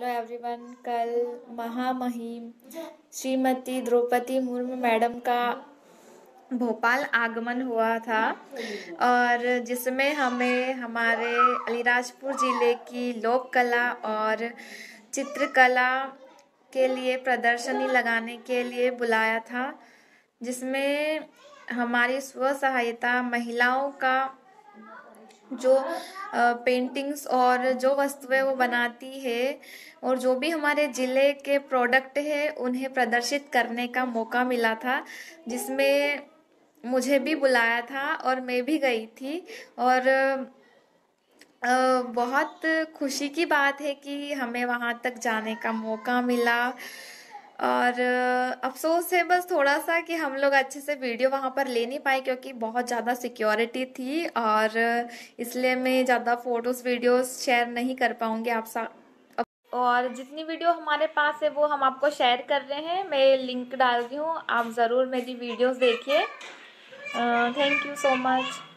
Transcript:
hello everyone कल महामहिम Shrimati Draupadi Murmu madam का भोपाल आगमन हुआ था और जिसमें हमें हमारे अलीराजपुर ज़िले की लोक कला और चित्रकला के लिए प्रदर्शनी लगाने के लिए बुलाया था जिसमें हमारी स्व सहायता महिलाओं का जो पेंटिंग्स और जो वस्तुएं वो बनाती है और जो भी हमारे ज़िले के प्रोडक्ट है उन्हें प्रदर्शित करने का मौका मिला था जिसमें मुझे भी बुलाया था और मैं भी गई थी और बहुत खुशी की बात है कि हमें वहाँ तक जाने का मौका मिला और अफसोस है बस थोड़ा सा कि हम लोग अच्छे से वीडियो वहाँ पर ले नहीं पाए क्योंकि बहुत ज़्यादा सिक्योरिटी थी और इसलिए मैं ज़्यादा फ़ोटोज़ वीडियोस शेयर नहीं कर पाऊँगी आप सा और जितनी वीडियो हमारे पास है वो हम आपको शेयर कर रहे हैं मैं लिंक डाल रही हूँ आप ज़रूर मेरी वीडियोज़ देखिए थैंक यू सो मच